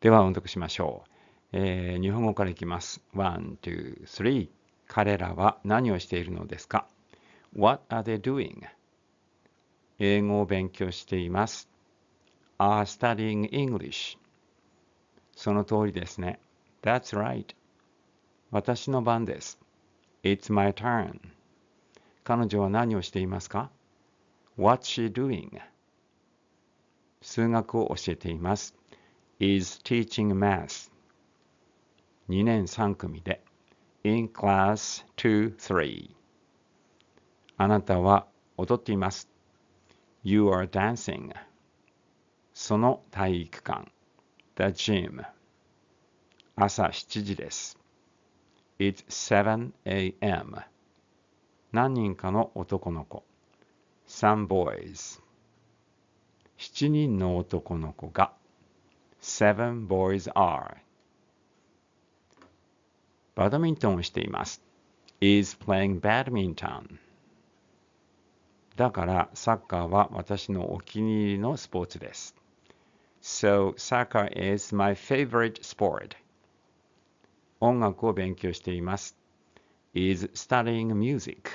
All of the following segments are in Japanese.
では音読しましょう。えー、日本語からいきます。1、2、3。彼らは何をしているのですか ?What are they doing? 英語を勉強しています。are studying English その通りですね。That's right. 私の番です。It's my turn. 彼女は何をしていますか ?What's she doing? 数学を教えています。is teaching math 2年3組で in class 2-3あなたは踊っています You are dancing その体育館 The gym 朝7時です It's 7am 何人かの男の子 Some boys 7人の男の子が seven boys are. バドミントンをしています。is playing badminton. だからサッカーは私のお気に入りのスポーツです。So soccer is my favorite sport. 音楽を勉強しています。is studying music.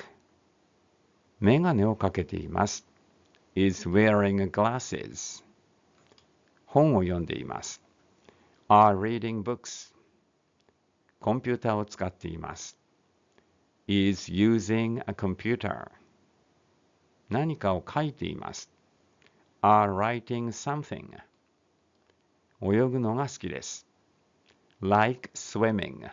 メガネをかけています。is wearing glasses. 本を読んでいます。are reading books コンピューターを使っています。is using a computer 何かを書いています。are writing something 泳ぐのが好きです。like swimming